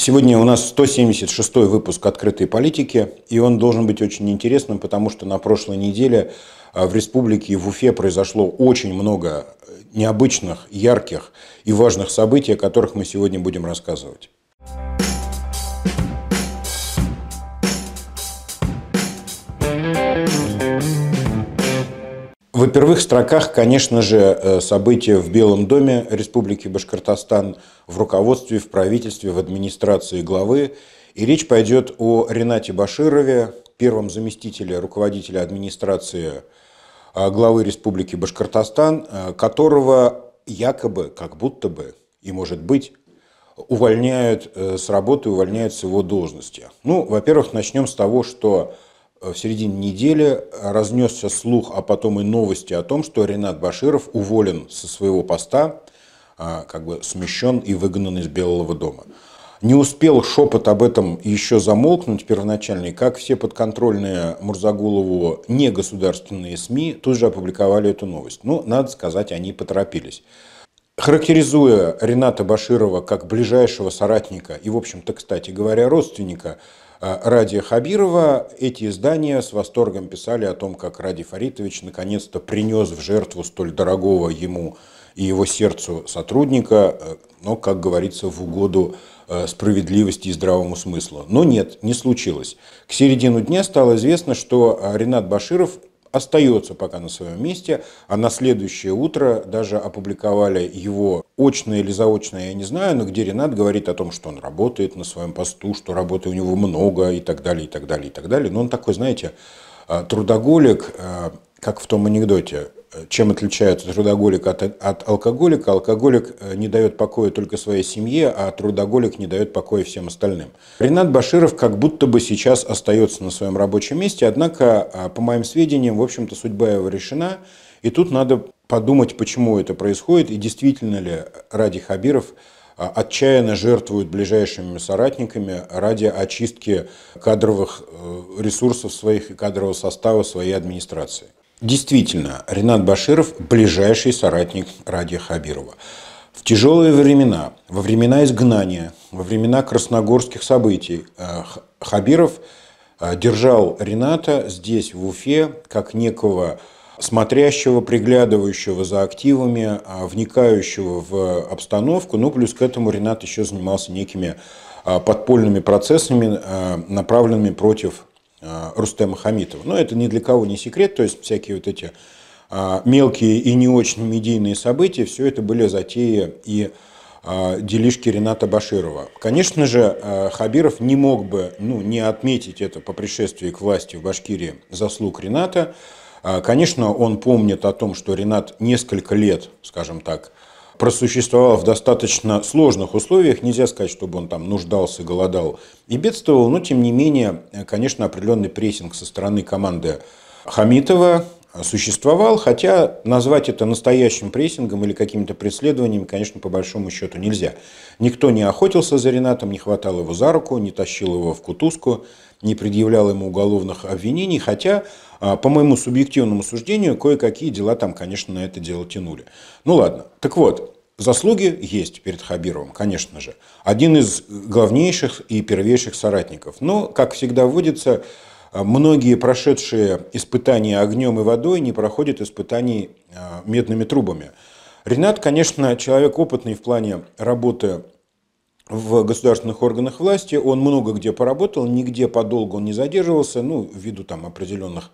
Сегодня у нас 176 выпуск «Открытой политики», и он должен быть очень интересным, потому что на прошлой неделе а, в республике в Уфе произошло очень много э, необычных, ярких и важных событий, о которых мы сегодня будем рассказывать. Во первых строках, конечно же, э, события в Белом доме Республики Башкортостан, в руководстве, в правительстве, в администрации главы. И речь пойдет о Ренате Баширове, первом заместителе руководителя администрации э, главы Республики Башкортостан, э, которого якобы, как будто бы, и может быть, увольняют с работы, увольняют с его должности. Ну, во-первых, начнем с того, что Э, в середине недели разнесся слух, а потом и новости о том, что Ренат Баширов уволен со своего поста, а, как бы смещен и выгнан из Белого дома. Не успел шепот об этом еще замолкнуть первоначальный, как все подконтрольные Мурзагулову негосударственные СМИ тут же опубликовали эту новость. Ну, надо сказать, они поторопились. Характеризуя Рената Баширова как ближайшего соратника и, в общем-то, кстати говоря, родственника а, Ради Хабирова эти издания с восторгом писали о том, как Ради Фаритович наконец-то принес в жертву столь дорогого ему и его сердцу сотрудника, э, но, как говорится, в угоду э, справедливости и здравому смыслу. Но нет, не случилось. К середину дня стало известно, что э, Ренат Баширов остается пока на своем месте, а на следующее утро даже опубликовали его очное или заочное, я не знаю, но где Ренат говорит о том, что он работает на своем посту, что работы у него много и так далее, и так далее, и так далее. Но он такой, знаете, а, трудоголик, а, как в том анекдоте, чем отличается трудоголик от, от алкоголика? Алкоголик э, не дает покоя только своей семье, а трудоголик не дает покоя всем остальным. Ренат Баширов как будто бы сейчас остается на своем рабочем месте, однако, а, по моим сведениям, в общем-то, судьба его решена. И тут надо подумать, почему это происходит и действительно ли ради Хабиров а, отчаянно жертвуют ближайшими соратниками ради очистки кадровых э, ресурсов своих и кадрового состава своей администрации. Действительно, Ренат Баширов – ближайший соратник Ради Хабирова. В тяжелые времена, во времена изгнания, во времена красногорских событий э, Хабиров э, держал Рената здесь, в Уфе, как некого смотрящего, приглядывающего за активами, а вникающего в обстановку. Ну, плюс к этому Ренат еще занимался некими э, подпольными процессами, направленными против Э, Рустема Хамитова. Но это ни для кого не секрет, то есть всякие вот эти э, мелкие и не очень медийные события, все это были затеи и э, делишки Рената Баширова. Конечно же, Хабиров не мог бы ну, не отметить это по пришествии к власти в Башкирии заслуг Рената. Конечно, он помнит о том, что Ренат несколько лет, скажем так, просуществовал в достаточно сложных условиях. Нельзя сказать, чтобы он там нуждался, голодал и бедствовал. Но, тем не менее, конечно, определенный прессинг со стороны команды Хамитова существовал, хотя назвать это настоящим прессингом или какими-то преследованиями, конечно, по большому счету нельзя. Никто не охотился за Ренатом, не хватал его за руку, не тащил его в кутузку, не предъявлял ему уголовных обвинений, хотя а, по моему субъективному суждению, кое-какие дела там, конечно, на это дело тянули. Ну ладно. Так вот, Заслуги есть перед Хабировым, конечно же. Один из главнейших и первейших соратников. Но, как всегда водится, многие прошедшие испытания огнем и водой не проходят испытаний а, медными трубами. Ренат, конечно, человек опытный в плане работы в государственных органах власти, он много где поработал, нигде подолгу он не задерживался, ну, ввиду там определенных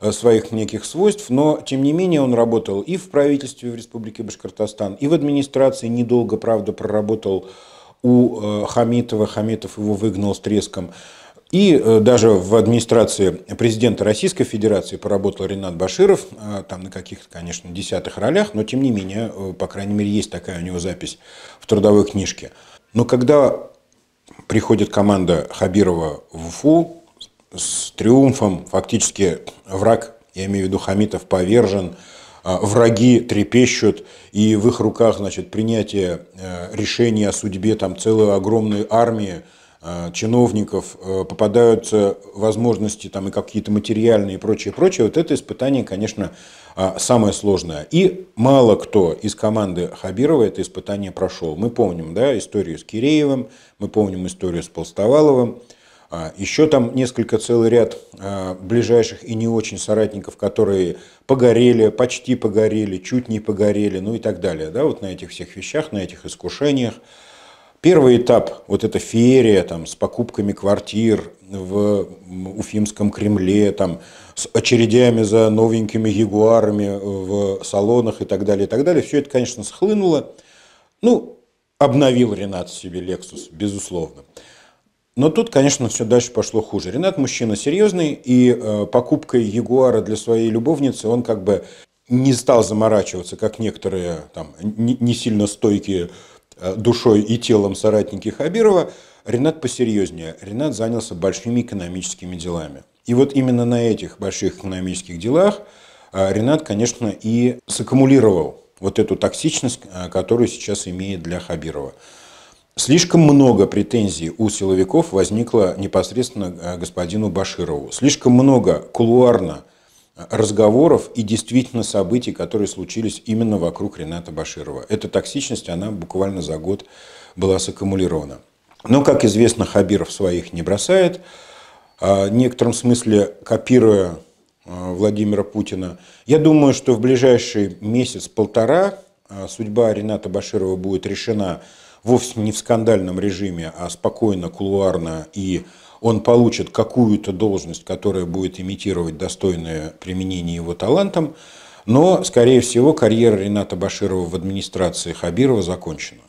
э, своих неких свойств, но, тем не менее, он работал и в правительстве в Республике Башкортостан, и в администрации недолго, правда, проработал у э, Хамитова, Хамитов его выгнал с треском. И э, даже в администрации президента Российской Федерации поработал Ренат Баширов, там на каких-то, конечно, десятых ролях, но тем не менее, по крайней мере, есть такая у него запись в трудовой книжке. Но когда приходит команда Хабирова в Уфу с триумфом, фактически враг, я имею в виду Хамитов, повержен, а, враги трепещут, и в их руках значит, принятие э, решения о судьбе там, целой огромной армии – Э, чиновников, э, попадаются возможности там и какие-то материальные и прочее, прочее, вот это испытание, конечно, э, самое сложное. И мало кто из команды Хабирова это испытание прошел. Мы помним да, историю с Киреевым, мы помним историю с Полстоваловым, а, еще там несколько, целый ряд ближайших и не очень соратников, которые погорели, почти погорели, чуть не погорели, ну и так далее. Да, вот на этих всех вещах, на этих искушениях. Первый этап, вот эта феерия там, с покупками квартир в Уфимском Кремле, там, с очередями за новенькими ягуарами в салонах и так далее, и так далее, все это, конечно, схлынуло. Ну, обновил Ренат себе Lexus, безусловно. Но тут, конечно, все дальше пошло хуже. Ренат мужчина серьезный, и э, покупкой Ягуара для своей любовницы он как бы не стал заморачиваться, как некоторые там не сильно стойкие Э, душой и телом соратники Хабирова, Ренат посерьезнее. Ренат занялся большими экономическими делами. И вот именно на этих больших экономических делах э, Ренат, конечно, и саккумулировал вот эту токсичность, э, которую сейчас имеет для Хабирова. Слишком много претензий у силовиков возникло непосредственно господину Баширову. Слишком много кулуарно разговоров и действительно событий, которые случились именно вокруг Рената Баширова. Эта токсичность, она буквально за год была саккумулирована. Но, как известно, Хабиров своих не бросает. А, в некотором смысле копируя а, Владимира Путина. Я думаю, что в ближайший месяц-полтора а, судьба Рената Баширова будет решена вовсе не в скандальном режиме, а спокойно, кулуарно и он получит какую-то должность, которая будет имитировать достойное применение его талантам, но, скорее всего, карьера Рената Баширова в администрации Хабирова закончена.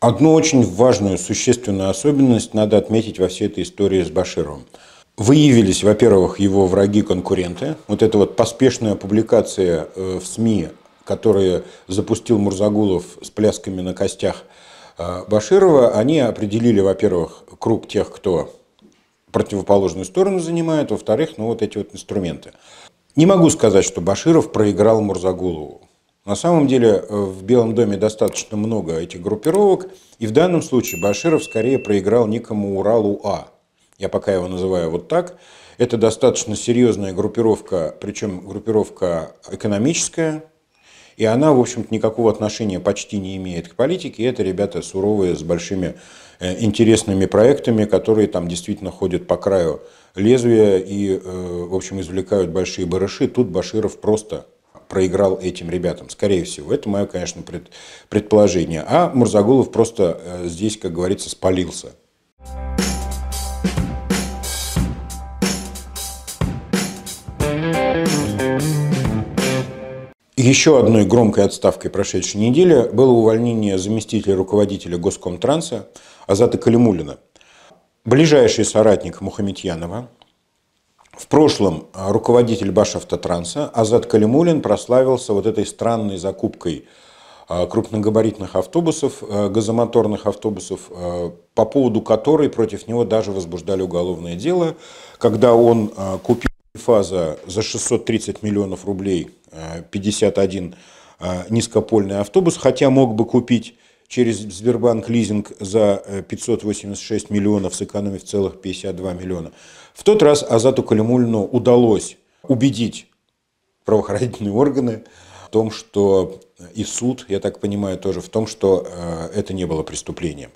Одну очень важную, существенную особенность надо отметить во всей этой истории с Башировым. Выявились, во-первых, его враги-конкуренты. Вот эта вот поспешная публикация э, в СМИ, которую запустил Мурзагулов с плясками на костях э, Баширова, они определили, во-первых, круг тех, кто противоположную сторону занимают, во-вторых, ну вот эти вот инструменты. Не могу сказать, что Баширов проиграл Мурзагулову. На самом деле э, в Белом доме достаточно много этих группировок, и в данном случае Баширов скорее проиграл некому Уралу-А. Я пока его называю вот так. Это достаточно серьезная группировка, причем группировка экономическая, и она, в общем-то, никакого отношения почти не имеет к политике. Это ребята суровые, с большими Э, интересными проектами, которые там действительно ходят по краю лезвия и, э, в общем, извлекают большие барыши. Тут Баширов просто проиграл этим ребятам, скорее всего. Это мое, конечно, пред, предположение. А Мурзагулов просто э, здесь, как говорится, спалился. Еще одной громкой отставкой прошедшей недели было увольнение заместителя руководителя Госкомтранса Азата Калимулина, ближайший соратник Мухаметьянова, в прошлом а, руководитель Башавтотранса Азат Калимулин прославился вот этой странной закупкой а, крупногабаритных автобусов, а, газомоторных автобусов, по поводу которой против него даже возбуждали уголовное дело, когда он купил фаза за 630 миллионов рублей 51 низкопольный автобус, хотя мог бы купить через Сбербанк лизинг за 586 э, миллионов, сэкономив целых 52 миллиона. В тот раз Азату Калимульну удалось убедить правоохранительные органы в том, что э, и суд, я так понимаю, тоже в том, что э, это не было преступлением.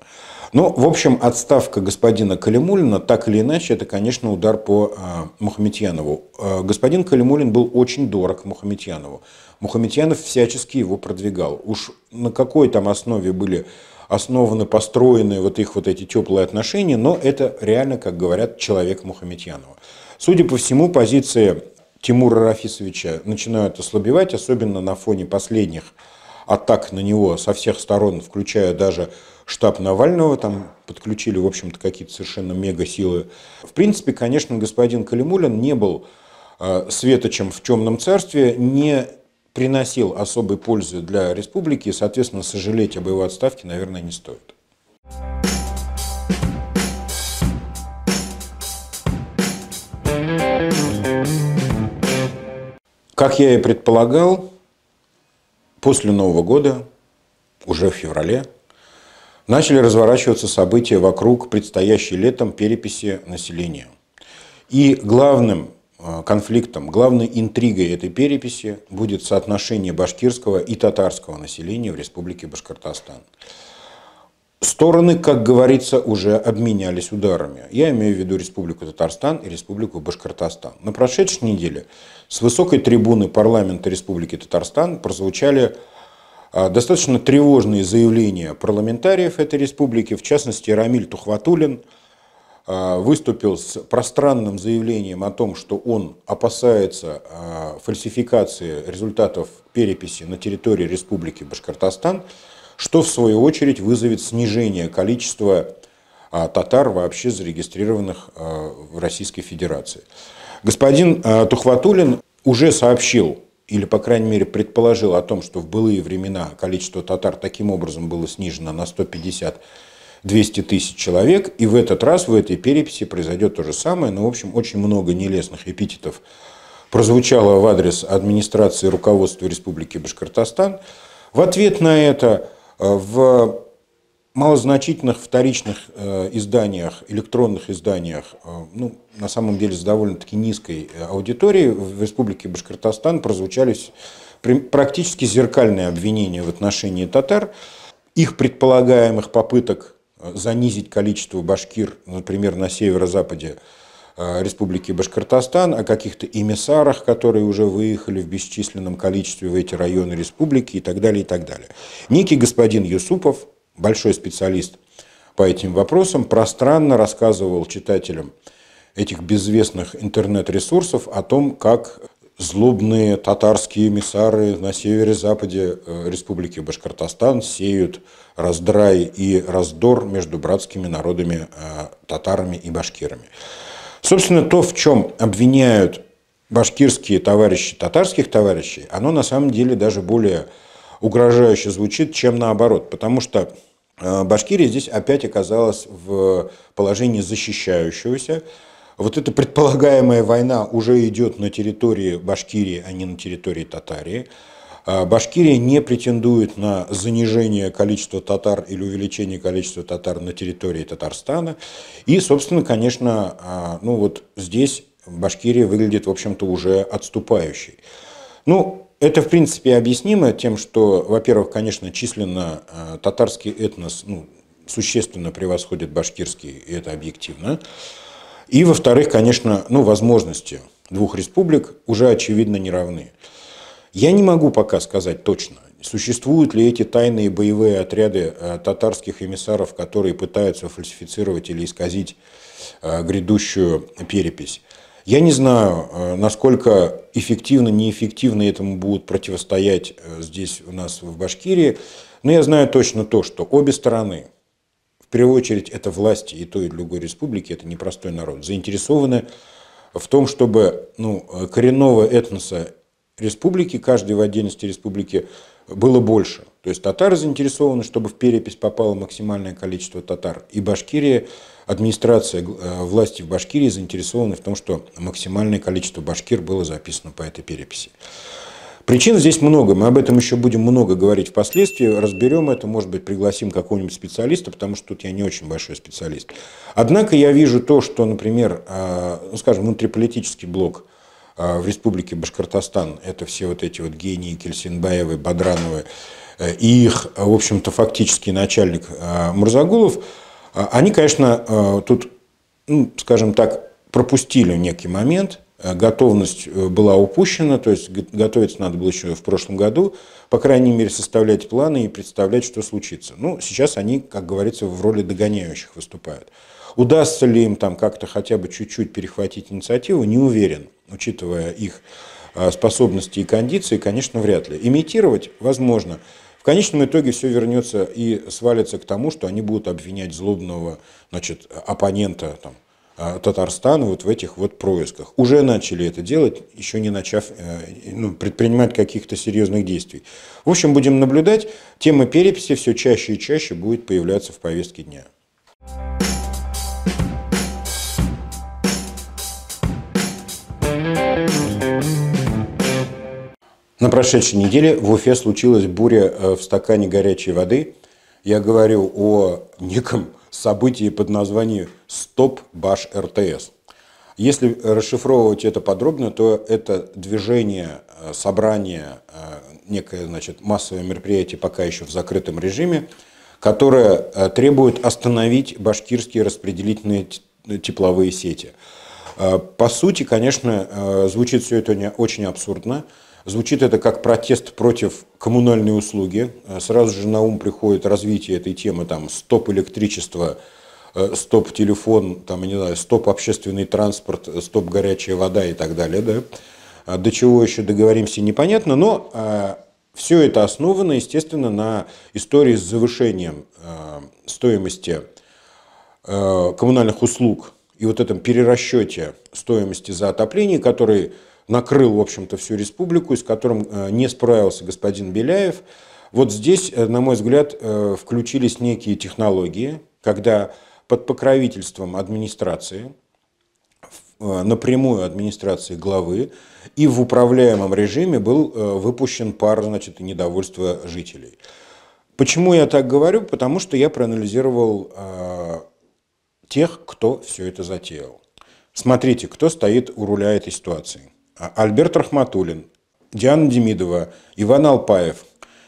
Но, ну, в общем, отставка господина Калимулина, так или иначе, это, конечно, удар по Мухаметьянову. Господин Калимулин был очень дорог Мухаметьянову. Мухаметьянов всячески его продвигал. Уж на какой там основе были основаны, построены вот их вот эти теплые отношения, но это реально, как говорят, человек Мухаметьянова. Судя по всему, позиции Тимура Рафисовича начинают ослабевать, особенно на фоне последних атак на него со всех сторон, включая даже штаб Навального, там подключили, в общем-то, какие-то совершенно мега-силы. В принципе, конечно, господин Калимулин не был э, светочем в темном царстве, не приносил особой пользы для республики, соответственно, сожалеть об его отставке, наверное, не стоит. Как я и предполагал, после Нового года, уже в феврале, начали разворачиваться события вокруг предстоящей летом переписи населения. И главным Э, конфликтом, главной интригой этой переписи будет соотношение башкирского и татарского населения в Республике Башкортостан. Стороны, как говорится, уже обменялись ударами. Я имею в виду Республику Татарстан и Республику Башкортостан. На прошедшей неделе с высокой трибуны парламента Республики Татарстан прозвучали э, достаточно тревожные заявления парламентариев этой республики, в частности Рамиль Тухватулин – а, выступил с пространным заявлением о том, что он опасается а, фальсификации результатов переписи на территории Республики Башкортостан, что в свою очередь вызовет снижение количества а, татар, вообще зарегистрированных в Российской Федерации. Господин Тухватулин уже сообщил или, по крайней мере, предположил о том, что в былые времена количество татар таким образом было снижено на 150 200 тысяч человек, и в этот раз в этой переписи произойдет то же самое. Но, ну, в общем, очень много нелестных эпитетов прозвучало в адрес администрации руководства Республики Башкортостан. В ответ на это э, в малозначительных вторичных э, изданиях, электронных изданиях, э, ну, на самом деле с довольно-таки низкой аудиторией в Республике Башкортостан прозвучали практически зеркальные обвинения в отношении татар, их предполагаемых попыток Э, занизить количество башкир, например, на северо-западе э, Республики Башкортостан, о каких-то эмиссарах, которые уже выехали в бесчисленном количестве в эти районы республики и так далее, и так далее. Некий господин Юсупов, большой специалист по этим вопросам, пространно рассказывал читателям этих безвестных интернет-ресурсов о том, как злобные татарские эмиссары на севере-западе э, Республики Башкортостан сеют раздрай и раздор между братскими народами э, татарами и башкирами. Собственно, то, в чем обвиняют башкирские товарищи татарских товарищей, оно на самом деле даже более угрожающе звучит, чем наоборот, потому что э, Башкирия здесь опять оказалась в положении защищающегося, вот эта предполагаемая война уже идет на территории Башкирии, а не на территории Татарии. А, Башкирия не претендует на занижение количества татар или увеличение количества татар на территории Татарстана. И, собственно, конечно, а, ну вот здесь Башкирия выглядит, в общем-то, уже отступающей. Ну, это, в принципе, объяснимо тем, что, во-первых, конечно, численно а, татарский этнос ну, существенно превосходит башкирский, и это объективно. И, во-вторых, конечно, ну, возможности двух республик уже, очевидно, не равны. Я не могу пока сказать точно, существуют ли эти тайные боевые отряды э, татарских эмиссаров, которые пытаются фальсифицировать или исказить э, грядущую перепись. Я не знаю, э, насколько эффективно, неэффективно этому будут противостоять здесь у нас в Башкирии, но я знаю точно то, что обе стороны – первую очередь это власти и той и другой республики, это непростой народ, заинтересованы в том, чтобы ну, коренного этноса республики, каждой в отдельности республики, было больше. То есть татары заинтересованы, чтобы в перепись попало максимальное количество татар. И Башкирия, администрация э, власти в Башкирии заинтересованы в том, что максимальное количество башкир было записано по этой переписи. Причин здесь много, мы об этом еще будем много говорить впоследствии, разберем это, может быть, пригласим какого-нибудь специалиста, потому что тут я не очень большой специалист. Однако я вижу то, что, например, э, ну, скажем, внутриполитический блок э, в республике Башкортостан, это все вот эти вот гении Кельсинбаевы, Бадрановы, э, и их, в общем-то, фактический начальник Мурзагулов, они, конечно, тут, ну, скажем так, пропустили некий момент – Э, готовность э, была упущена, то есть готовиться надо было еще в прошлом году, по крайней мере, составлять планы и представлять, что случится. Ну, сейчас они, как говорится, в роли догоняющих выступают. Удастся ли им там как-то хотя бы чуть-чуть перехватить инициативу, не уверен, учитывая их э, способности и кондиции, конечно, вряд ли. Имитировать возможно. В конечном итоге все вернется и свалится к тому, что они будут обвинять злобного значит, оппонента, там, а, Татарстан вот в этих вот происках. Уже начали это делать, еще не начав э, ну, предпринимать каких-то серьезных действий. В общем, будем наблюдать. Тема переписи все чаще и чаще будет появляться в повестке дня. На прошедшей неделе в Уфе случилась буря э, в стакане горячей воды. Я говорю о неком событии под названием «Стоп Баш РТС». Если расшифровывать это подробно, то это движение, э, собрание, э, некое значит, массовое мероприятие пока еще в закрытом режиме, которое э, требует остановить башкирские распределительные тепловые сети. По сути, конечно, звучит все это очень абсурдно, Звучит это как протест против коммунальной услуги. Э, сразу же на ум приходит развитие этой темы, там, стоп электричество, э, стоп телефон, там, не знаю, стоп общественный транспорт, э, стоп горячая вода и так далее. Да? А до чего еще договоримся, непонятно, но все это основано, естественно, на истории с завышением стоимости коммунальных услуг и вот этом перерасчете стоимости за отопление, который накрыл, в общем-то, всю республику, и с которым э, не справился господин Беляев. Вот здесь, э, на мой взгляд, э, включились некие технологии, когда под покровительством администрации, напрямую администрации главы, и в управляемом режиме был выпущен пар значит, недовольства жителей. Почему я так говорю? Потому что я проанализировал тех, кто все это затеял. Смотрите, кто стоит у руля этой ситуации. А Альберт Рахматуллин, Диана Демидова, Иван Алпаев.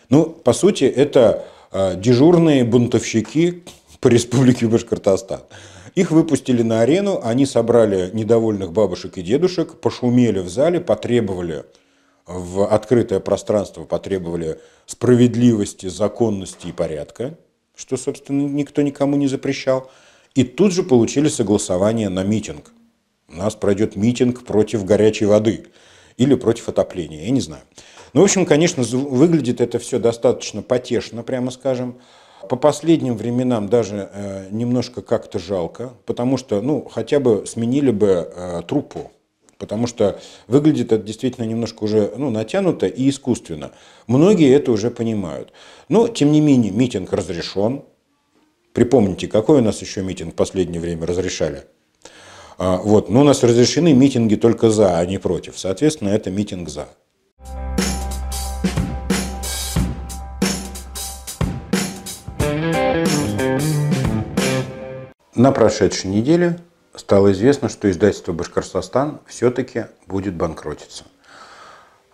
Ну, по сути, это а, дежурные бунтовщики по республике Башкортостан. Их выпустили на арену, они собрали недовольных бабушек и дедушек, пошумели в зале, потребовали в открытое пространство, потребовали справедливости, законности и порядка, что, собственно, никто никому не запрещал. И тут же получили согласование на митинг – у нас пройдет митинг против горячей воды или против отопления, я не знаю. Ну, в общем, конечно, выглядит это все достаточно потешно, прямо скажем. По последним временам даже э, немножко как-то жалко, потому что, ну, хотя бы сменили бы э, труппу, потому что выглядит это действительно немножко уже, ну, натянуто и искусственно. Многие это уже понимают. Но, тем не менее, митинг разрешен. Припомните, какой у нас еще митинг в последнее время разрешали? А, вот. Но у нас разрешены митинги только за, а не против. Соответственно, это митинг за. На прошедшей неделе стало известно, что издательство «Башкортостан» все-таки будет банкротиться.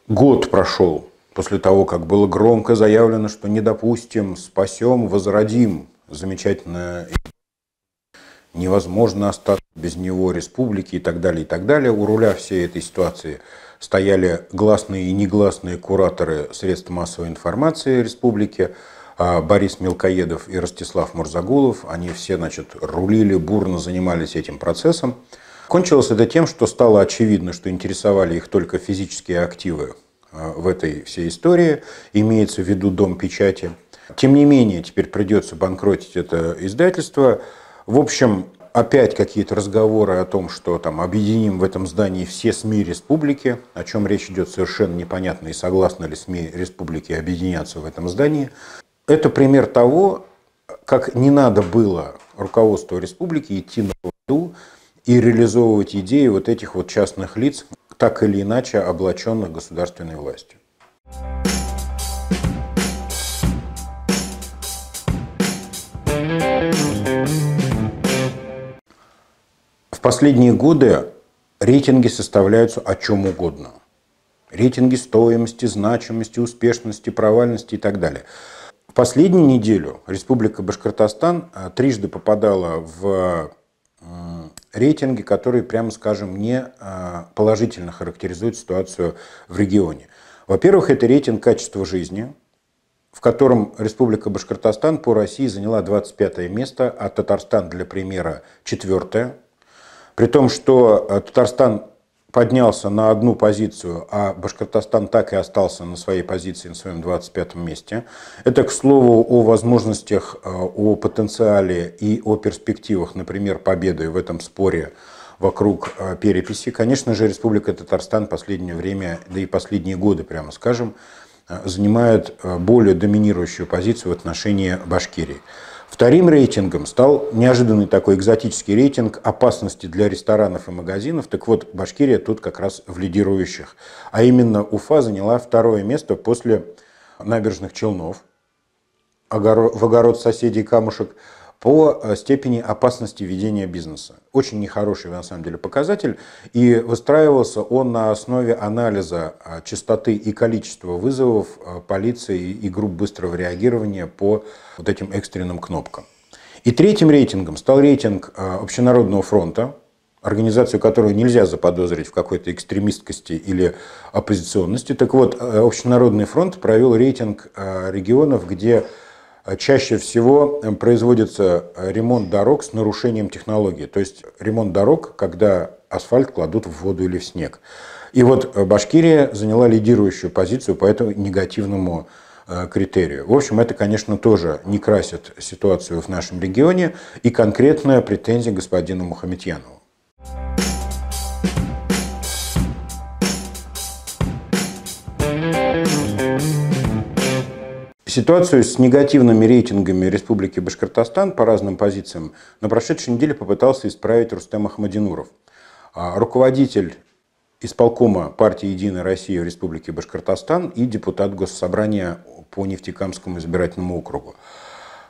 Год прошел после того, как было громко заявлено, что не допустим, спасем, возродим замечательное невозможно остаться без него, республики и так далее, и так далее. У руля всей этой ситуации стояли гласные и негласные кураторы средств массовой информации республики, а, Борис Мелкоедов и Ростислав Мурзагулов. Они все, значит, рулили, бурно занимались этим процессом. Кончилось это тем, что стало очевидно, что интересовали их только физические активы а, в этой всей истории, имеется в виду дом печати. Тем не менее, теперь придется банкротить это издательство. В общем, опять какие-то разговоры о том, что там объединим в этом здании все СМИ республики, о чем речь идет совершенно непонятно, и согласны ли СМИ республики объединяться в этом здании. Это пример того, как не надо было руководству республики идти на воду и реализовывать идеи вот этих вот частных лиц, так или иначе облаченных государственной властью. последние годы рейтинги составляются о чем угодно. Рейтинги стоимости, значимости, успешности, провальности и так далее. В последнюю неделю Республика Башкортостан э, трижды попадала в э, рейтинги, которые, прямо скажем, не э, положительно характеризуют ситуацию в регионе. Во-первых, это рейтинг качества жизни, в котором Республика Башкортостан по России заняла 25 место, а Татарстан, для примера, 4 при том, что э, Татарстан поднялся на одну позицию, а Башкортостан так и остался на своей позиции, на своем 25 месте. Это, к слову, о возможностях, э, о потенциале и о перспективах, например, победы в этом споре вокруг э, переписи. Конечно же, Республика Татарстан в последнее время, да и последние годы, прямо скажем, занимает более доминирующую позицию в отношении Башкирии. Вторим рейтингом стал неожиданный такой экзотический рейтинг опасности для ресторанов и магазинов. Так вот, Башкирия тут как раз в лидирующих. А именно Уфа заняла второе место после набережных Челнов в огород соседей камушек – по э, степени опасности ведения бизнеса. Очень нехороший, на самом деле, показатель. И выстраивался он на основе анализа а, частоты и количества вызовов а, полиции и групп быстрого реагирования по вот этим экстренным кнопкам. И третьим рейтингом стал рейтинг а, Общенародного фронта, организацию, которую нельзя заподозрить в какой-то экстремисткости или оппозиционности. Так вот, э, Общенародный фронт провел рейтинг регионов, где Э, чаще всего э, производится э, ремонт дорог с нарушением технологии. То есть ремонт дорог, когда асфальт кладут в воду или в снег. И вот Башкирия заняла лидирующую позицию по этому негативному критерию. В общем, это, конечно, тоже не красит ситуацию в нашем регионе и конкретная претензия господина Мухаметьянова. Ситуацию с негативными рейтингами Республики Башкортостан по разным позициям на прошедшей неделе попытался исправить Рустем Ахмадинуров. А, руководитель исполкома партии «Единая Россия» в Республике Башкортостан и депутат Госсобрания по Нефтекамскому избирательному округу.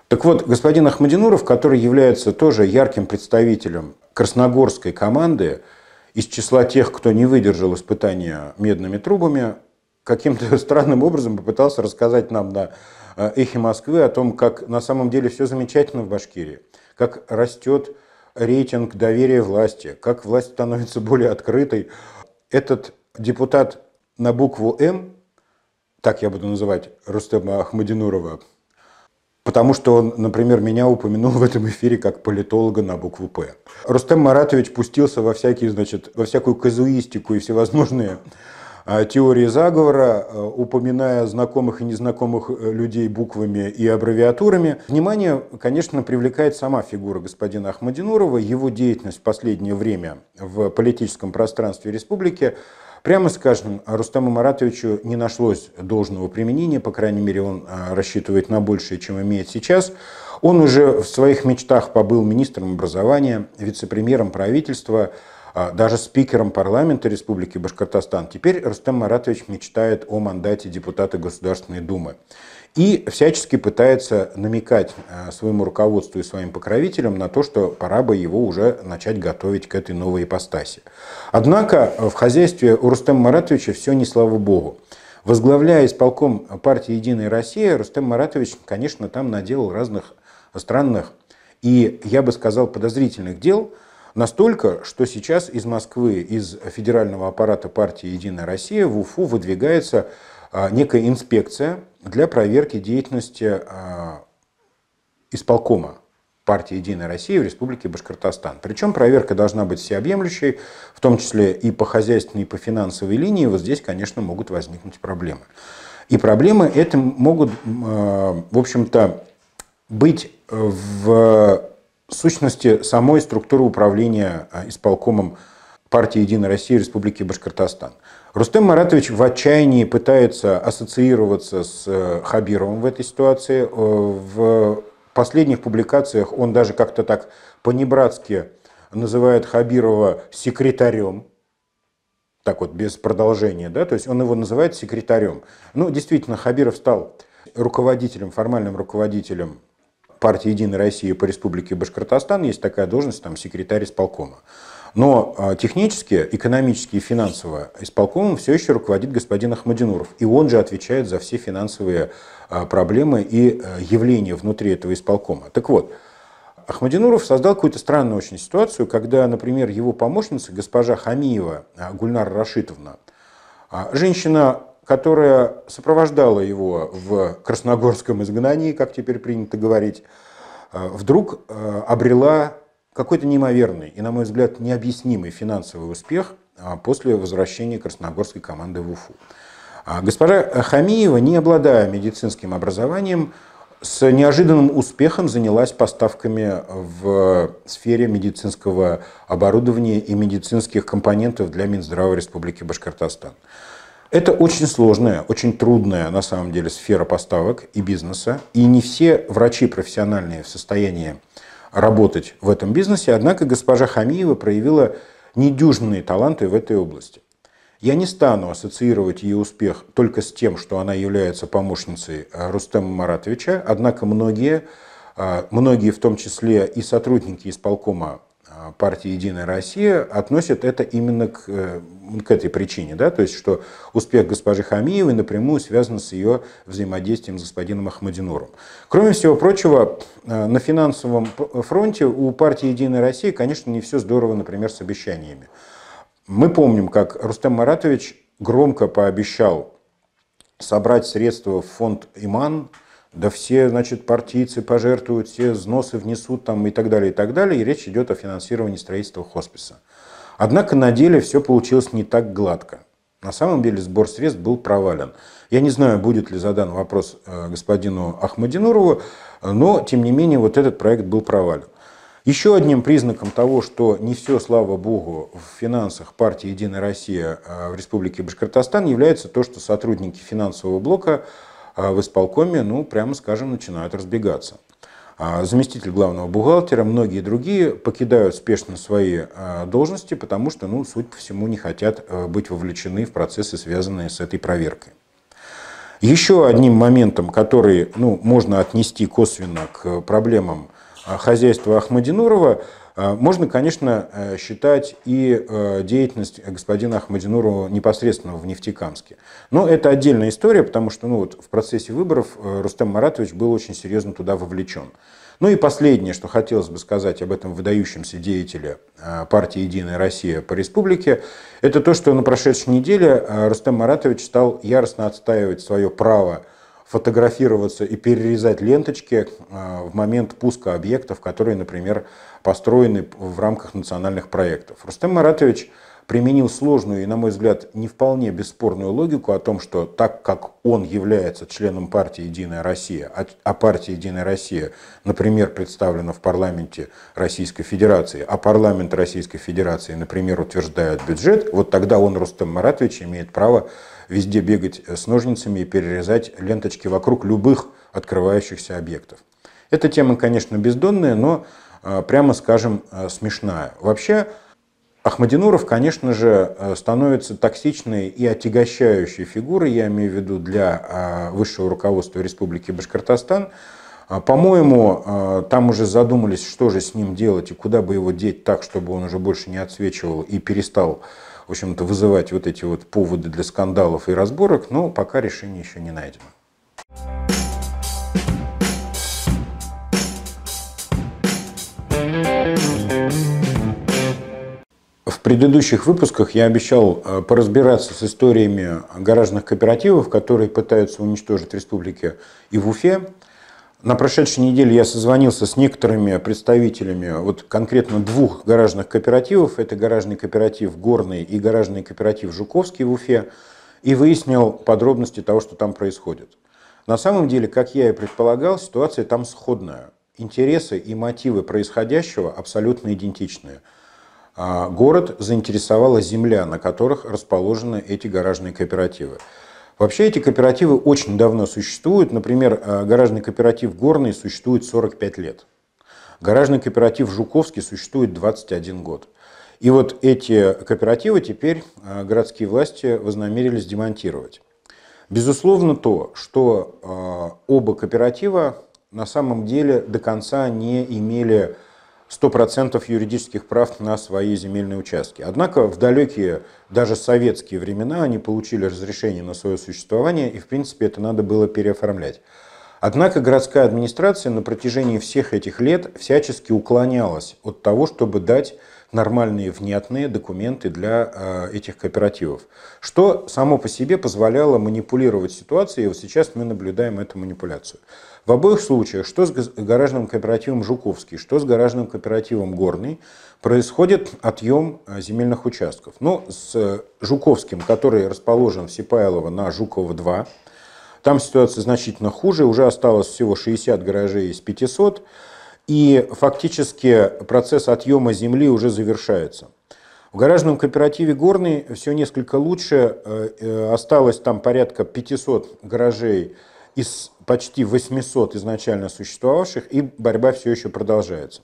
Так вот, господин Ахмадинуров, который является тоже ярким представителем красногорской команды, из числа тех, кто не выдержал испытания медными трубами, каким-то странным образом попытался рассказать нам на эхе Москвы о том, как на самом деле все замечательно в Башкирии, как растет рейтинг доверия власти, как власть становится более открытой. Этот депутат на букву «М», так я буду называть Рустема Ахмадинурова, потому что он, например, меня упомянул в этом эфире как политолога на букву «П». Рустем Маратович пустился во, всякие, значит, во всякую казуистику и всевозможные теории заговора, э, упоминая знакомых и незнакомых э, людей буквами и аббревиатурами. Внимание, конечно, привлекает сама фигура господина Ахмадинурова, его деятельность в последнее время в политическом пространстве республики Прямо скажем, Рустаму Маратовичу не нашлось должного применения, по крайней мере, он э, рассчитывает на большее, чем имеет сейчас. Он уже в своих мечтах побыл министром образования, вице-премьером правительства, а, даже спикером парламента Республики Башкортостан. Теперь Рустем Маратович мечтает о мандате депутата Государственной Думы. И всячески пытается намекать а, своему руководству и своим покровителям на то, что пора бы его уже начать готовить к этой новой ипостаси. Однако а, в хозяйстве у Рустема Маратовича все не слава богу. Возглавляя исполком партии «Единая Россия», Рустем Маратович, конечно, там наделал разных странных и, я бы сказал, подозрительных дел – Настолько, что сейчас из Москвы, из федерального аппарата партии «Единая Россия» в УФУ выдвигается а, некая инспекция для проверки деятельности а, исполкома партии «Единая Россия» в Республике Башкортостан. Причем проверка должна быть всеобъемлющей, в том числе и по хозяйственной, и по финансовой линии. Вот здесь, конечно, могут возникнуть проблемы. И проблемы это могут, а, в общем-то, быть в сущности самой структуры управления а, исполкомом партии «Единая Россия» Республики Башкортостан. Рустем Маратович в отчаянии пытается ассоциироваться с э, Хабировым в этой ситуации. Э, в последних публикациях он даже как-то так по-небратски называет Хабирова секретарем, так вот, без продолжения, да, то есть он его называет секретарем. Ну, действительно, Хабиров стал руководителем, формальным руководителем партии Единая Россия по Республике Башкортостан есть такая должность, там, секретарь исполкома. Но а, технически, экономически и финансово исполкомом все еще руководит господин Ахмадинуров. И он же отвечает за все финансовые а, проблемы и а, явления внутри этого исполкома. Так вот, Ахмадинуров создал какую-то странную очень ситуацию, когда, например, его помощница, госпожа Хамиева Гульнара Рашитовна, женщина которая сопровождала его в красногорском изгнании, как теперь принято говорить, э, вдруг э, обрела какой-то неимоверный и, на мой взгляд, необъяснимый финансовый успех э, после возвращения красногорской команды в Уфу. А госпожа Хамиева, не обладая медицинским образованием, с неожиданным успехом занялась поставками в сфере медицинского оборудования и медицинских компонентов для Минздрава Республики Башкортостан. Это очень сложная, очень трудная на самом деле сфера поставок и бизнеса. И не все врачи профессиональные в состоянии работать в этом бизнесе. Однако госпожа Хамиева проявила недюжинные таланты в этой области. Я не стану ассоциировать ее успех только с тем, что она является помощницей э, Рустема Маратовича, однако многие, э, многие в том числе и сотрудники исполкома а, партии «Единая Россия» относят это именно к, э, к этой причине. Да? То есть, что успех госпожи Хамиевой напрямую связан с ее взаимодействием с господином Ахмадинуром. Кроме всего прочего, э, на финансовом фронте у партии «Единая Россия», конечно, не все здорово, например, с обещаниями. Мы помним, как Рустам Маратович громко пообещал собрать средства в фонд «Иман», да все, значит, партийцы пожертвуют, все взносы внесут там и так далее, и так далее. И речь идет о финансировании строительства хосписа. Однако на деле все получилось не так гладко. На самом деле сбор средств был провален. Я не знаю, будет ли задан вопрос э, господину Ахмадинурову, но, тем не менее, вот этот проект был провален. Еще одним признаком того, что не все, слава богу, в финансах партии «Единая Россия» э, в Республике Башкортостан является то, что сотрудники финансового блока а в исполкоме, ну, прямо скажем, начинают разбегаться. А заместитель главного бухгалтера, многие другие покидают спешно свои а, должности, потому что, ну, суть по всему, не хотят э, быть вовлечены в процессы, связанные с этой проверкой. Еще одним моментом, который ну, можно отнести косвенно к проблемам хозяйства Ахмадинурова, а, можно, конечно, э, считать и э, деятельность господина Ахмадинурова непосредственно в Нефтекамске. Но это отдельная история, потому что ну, вот в процессе выборов э, Рустем Маратович был очень серьезно туда вовлечен. Ну и последнее, что хотелось бы сказать об этом выдающемся деятеле партии «Единая Россия» по республике, это то, что на прошедшей неделе Рустем Маратович стал яростно отстаивать свое право фотографироваться и перерезать ленточки э, в момент пуска объектов, которые, например, построены в рамках национальных проектов. Рустем Маратович применил сложную и, на мой взгляд, не вполне бесспорную логику о том, что так как он является членом партии «Единая Россия», а, а партия «Единая Россия», например, представлена в парламенте Российской Федерации, а парламент Российской Федерации, например, утверждает бюджет, вот тогда он, Рустем Маратович, имеет право везде бегать с ножницами и перерезать ленточки вокруг любых открывающихся объектов. Эта тема, конечно, бездонная, но, а, прямо скажем, а, смешная. Вообще, Ахмадинуров, конечно же, а, становится токсичной и отягощающей фигурой, я имею в виду для высшего руководства Республики Башкортостан. По-моему, там уже задумались, что же с ним делать и куда бы его деть так, чтобы он уже больше не отсвечивал и перестал в общем-то, вызывать вот эти вот поводы для скандалов и разборок, но пока решение еще не найдено. В предыдущих выпусках я обещал э, поразбираться с историями гаражных кооперативов, которые пытаются уничтожить республики и в Уфе, на прошедшей неделе я созвонился с некоторыми представителями вот конкретно двух гаражных кооперативов. Это гаражный кооператив «Горный» и гаражный кооператив «Жуковский» в Уфе. И выяснил подробности того, что там происходит. На самом деле, как я и предполагал, ситуация там сходная. Интересы и мотивы происходящего абсолютно идентичные. А город заинтересовала земля, на которых расположены эти гаражные кооперативы. Вообще эти кооперативы очень давно существуют. Например, э, гаражный кооператив «Горный» существует 45 лет. Гаражный кооператив «Жуковский» существует 21 год. И вот эти кооперативы теперь э, городские власти вознамерились демонтировать. Безусловно то, что э, оба кооператива на самом деле до конца не имели 100% юридических прав на свои земельные участки. Однако в далекие, даже советские времена они получили разрешение на свое существование, и в принципе это надо было переоформлять. Однако городская администрация на протяжении всех этих лет всячески уклонялась от того, чтобы дать нормальные, внятные документы для а, этих кооперативов, что само по себе позволяло манипулировать ситуацией, и вот сейчас мы наблюдаем эту манипуляцию. В обоих случаях, что с гаражным кооперативом Жуковский, что с гаражным кооперативом Горный, происходит отъем а, земельных участков. Но ну, с э, Жуковским, который расположен в Сипайлово на Жукова-2, там ситуация значительно хуже, уже осталось всего 60 гаражей из 500, и фактически процесс отъема земли уже завершается. В гаражном кооперативе «Горный» все несколько лучше. Э, э, осталось там порядка 500 гаражей из почти 800 изначально существовавших, и борьба все еще продолжается.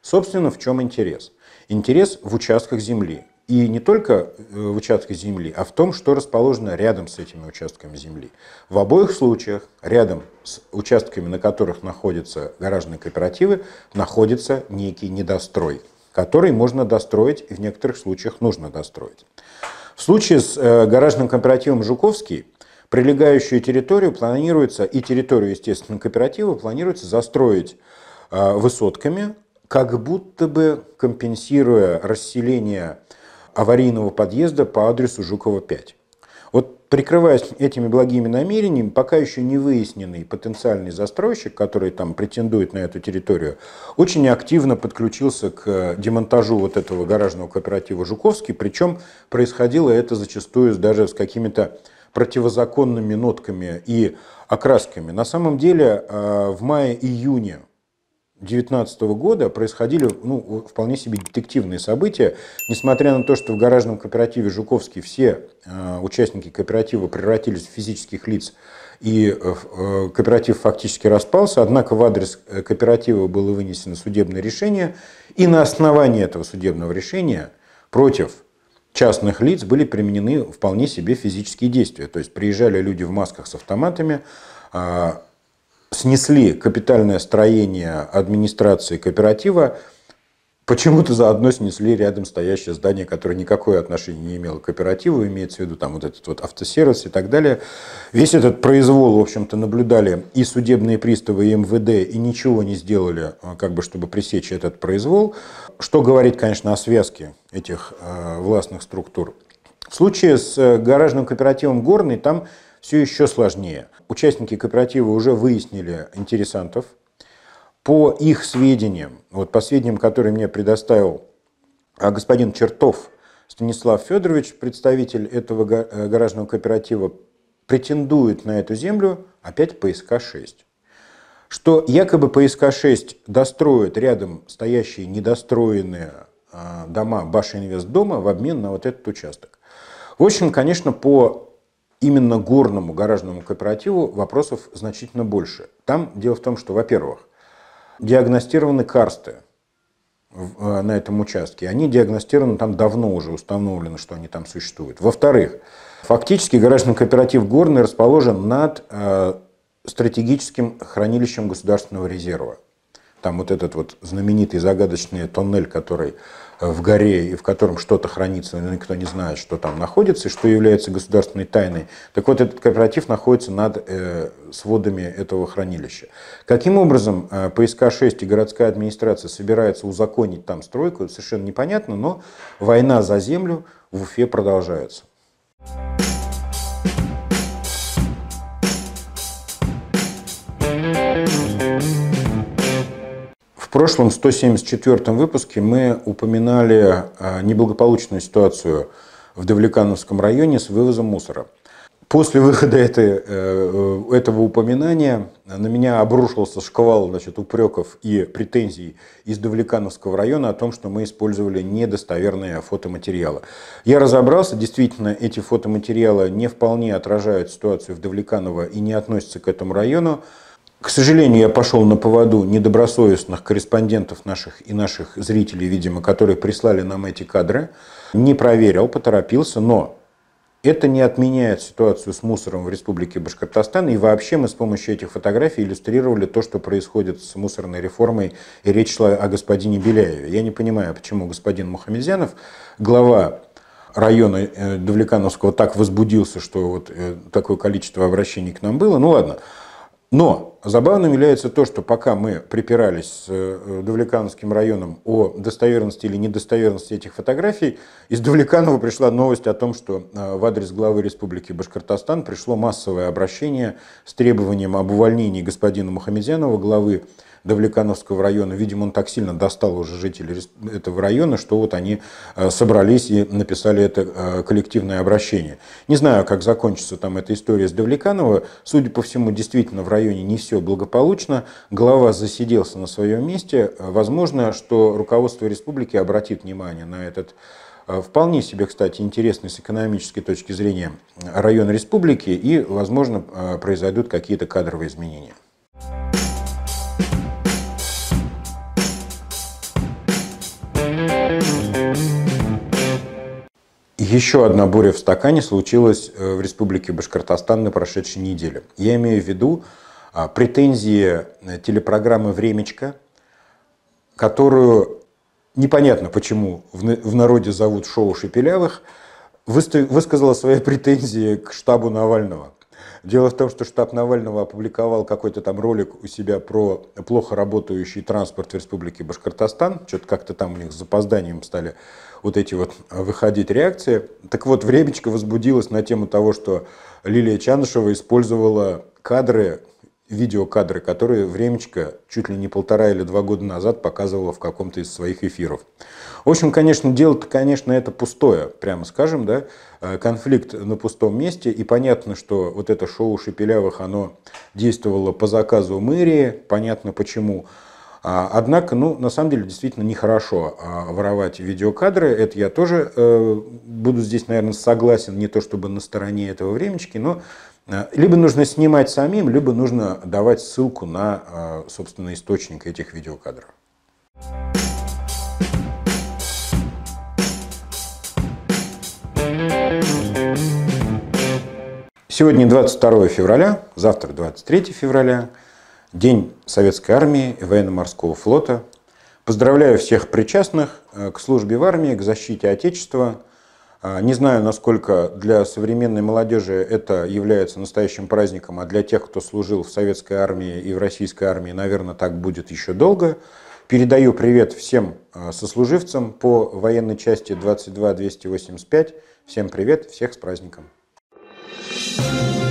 Собственно, в чем интерес? Интерес в участках земли. И не только э, в участках земли, а в том, что расположено рядом с этими участками земли. В обоих случаях рядом с участками, на которых находятся гаражные кооперативы, находится некий недострой, который можно достроить и в некоторых случаях нужно достроить. В случае с э, гаражным кооперативом «Жуковский» прилегающую территорию планируется, и территорию, естественно, кооператива планируется застроить э, высотками, как будто бы компенсируя расселение аварийного подъезда по адресу Жукова 5. Вот прикрываясь этими благими намерениями, пока еще не выясненный потенциальный застройщик, который там претендует на эту территорию, очень активно подключился к э, демонтажу вот этого гаражного кооператива «Жуковский», причем происходило это зачастую даже с какими-то противозаконными нотками и окрасками. На самом деле э, в мае-июне 2019 года происходили ну, вполне себе детективные события. Несмотря на то, что в гаражном кооперативе Жуковский все э, участники кооператива превратились в физических лиц и э, э, кооператив фактически распался, однако в адрес кооператива было вынесено судебное решение, и на основании этого судебного решения против частных лиц были применены вполне себе физические действия. То есть приезжали люди в масках с автоматами, а, снесли капитальное строение администрации кооператива, почему-то заодно снесли рядом стоящее здание, которое никакое отношение не имело к кооперативу, имеется в виду там вот этот вот автосервис и так далее. Весь этот произвол, в общем-то, наблюдали и судебные приставы, и МВД, и ничего не сделали, а, как бы, чтобы пресечь этот произвол. Что говорить, конечно, о связке этих э, властных структур. В случае с э, гаражным кооперативом «Горный» там все еще сложнее. Участники кооператива уже выяснили интересантов. По их сведениям, вот по сведениям, которые мне предоставил а, господин Чертов Станислав Федорович, представитель этого э, гаражного кооператива, претендует на эту землю опять ПСК-6 что якобы ПСК-6 достроит рядом стоящие недостроенные а, дома Башинвестдома в обмен на вот этот участок. В общем, конечно, по именно горному гаражному кооперативу вопросов значительно больше. Там дело в том, что, во-первых, диагностированы карсты э, на этом участке. Они диагностированы там давно уже, установлено, что они там существуют. Во-вторых, фактически гаражный кооператив «Горный» расположен над э, стратегическим хранилищем государственного резерва. Там вот этот вот знаменитый загадочный тоннель, который в горе, и в котором что-то хранится, но никто не знает, что там находится, и что является государственной тайной. Так вот, этот кооператив находится над э, сводами этого хранилища. Каким образом э, ПСК-6 и городская администрация собираются узаконить там стройку, совершенно непонятно, но война за землю в Уфе продолжается. Thank В прошлом 174 выпуске мы упоминали э, неблагополучную ситуацию в Давлекановском районе с вывозом мусора. После выхода этой, э, э, этого упоминания на меня обрушился шквал значит, упреков и претензий из Давлекановского района о том, что мы использовали недостоверные фотоматериалы. Я разобрался, действительно, эти фотоматериалы не вполне отражают ситуацию в Давлеканово и не относятся к этому району. К сожалению, я пошел на поводу недобросовестных корреспондентов наших и наших зрителей, видимо, которые прислали нам эти кадры. Не проверил, поторопился, но это не отменяет ситуацию с мусором в Республике Башкортостан. И вообще мы с помощью этих фотографий иллюстрировали то, что происходит с мусорной реформой. И речь шла о господине Беляеве. Я не понимаю, почему господин Мухамедзянов, глава района э, Давлекановского, так возбудился, что вот э, такое количество обращений к нам было. Ну ладно. Но забавным является то, что пока мы припирались с э, Давлекановским районом о достоверности или недостоверности этих фотографий, из Давлеканова пришла новость о том, что э, в адрес главы Республики Башкортостан пришло массовое обращение с требованием об увольнении господина Мухамедзянова, главы Давлекановского района. Видимо, он так сильно достал уже жителей этого района, что вот они э, собрались и написали это э, коллективное обращение. Не знаю, как закончится там эта история с Давлеканова. Судя по всему, действительно в районе не все благополучно. Глава засиделся на своем месте. Возможно, что руководство республики обратит внимание на этот э, вполне себе, кстати, интересный с экономической точки зрения район республики, и, возможно, произойдут какие-то кадровые изменения. Еще одна буря в стакане случилась э, в Республике Башкортостан на прошедшей неделе. Я имею в виду а, претензии э, телепрограммы «Времечко», которую непонятно почему в народе зовут шоу Шепелявых, высказала свои претензии к штабу Навального. Дело в том, что штаб Навального опубликовал какой-то там ролик у себя про плохо работающий транспорт в Республике Башкортостан. Что-то как-то там у них с запозданием стали вот эти вот а, выходить реакции. Так вот, времечко возбудилось на тему того, что Лилия Чанышева использовала кадры, видеокадры, которые времечко чуть ли не полтора или два года назад показывала в каком-то из своих эфиров. В общем, конечно, дело-то, конечно, это пустое, прямо скажем, да, а, конфликт на пустом месте, и понятно, что вот это шоу Шепелявых, оно действовало по заказу мэрии, понятно почему. А, однако, ну, на самом деле, действительно нехорошо а, воровать видеокадры. Это я тоже э, буду здесь, наверное, согласен, не то чтобы на стороне этого времечки, но э, либо нужно снимать самим, либо нужно давать ссылку на, а, собственно, источник этих видеокадров. Сегодня 22 февраля, завтра 23 февраля. День Советской Армии и Военно-Морского Флота. Поздравляю всех причастных э, к службе в армии, к защите Отечества. Э, не знаю, насколько для современной молодежи это является настоящим праздником, а для тех, кто служил в советской армии и в российской армии, наверное, так будет еще долго. Передаю привет всем э, сослуживцам по военной части 22-285. Всем привет, всех с праздником! Thank you.